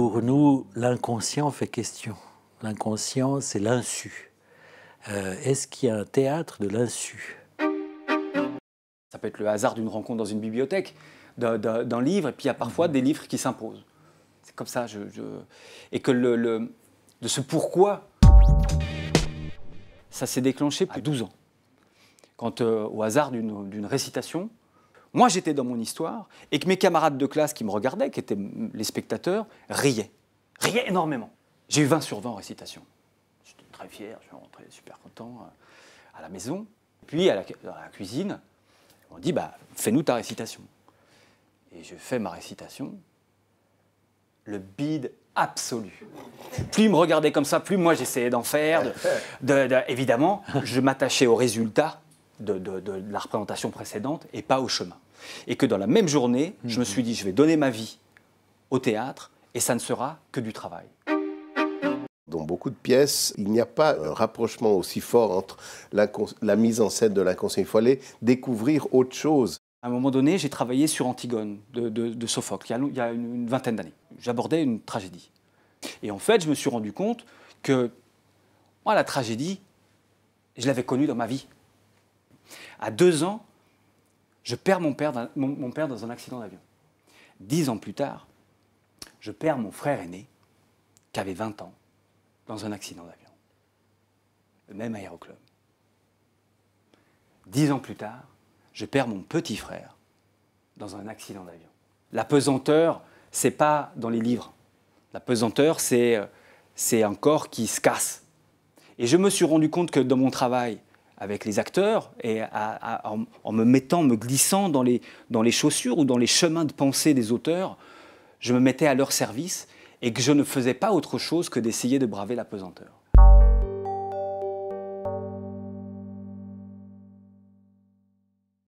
Pour nous, l'inconscient fait question. L'inconscient, c'est l'insu. Euh, est-ce qu'il y a un théâtre de l'insu Ça peut être le hasard d'une rencontre dans une bibliothèque, d'un livre, et puis il y a parfois des livres qui s'imposent. C'est comme ça. Je, Et que le, de ce pourquoi, ça s'est déclenché à 12 ans. Quand, euh, au hasard d'une récitation, moi, j'étais dans mon histoire et que mes camarades de classe qui me regardaient, qui étaient les spectateurs, riaient. Riaient énormément. J'ai eu 20 sur 20 en récitation. J'étais très fier, je suis rentré super content euh, à la maison. Puis, à la, cuisine, on dit bah, Fais-nous ta récitation. Et je fais ma récitation. Le bide absolu. Plus ils me regardaient comme ça, plus moi j'essayais d'en faire. évidemment, je m'attachais au résultat de, la représentation précédente et pas au chemin. Et que dans la même journée, je me mhm. suis dit, je vais donner ma vie au théâtre et ça ne sera que du travail. Dans beaucoup de pièces, il n'y a pas un rapprochement aussi fort entre la, mise en scène de la Il faut découvrir autre chose. À un moment donné, j'ai travaillé sur Antigone de, Sophocle, il y a, une, une vingtaine d'années. J'abordais une tragédie. Et en fait, je me suis rendu compte que moi, la tragédie, je l'avais connue dans ma vie. À deux ans, je perds mon père, dans, un accident d'avion. Dix ans plus tard, je perds mon frère aîné, qui avait 20 ans, dans un accident d'avion. Le même aéroclub. Dix ans plus tard, je perds mon petit frère dans un accident d'avion. La pesanteur, c'est pas dans les livres. La pesanteur, c'est euh, un corps qui se casse. Et je me suis rendu compte que dans mon travail, avec les acteurs et en, me mettant, me glissant dans les, dans les chaussures ou dans les chemins de pensée des auteurs, je me mettais à leur service et que je ne faisais pas autre chose que d'essayer de braver la pesanteur.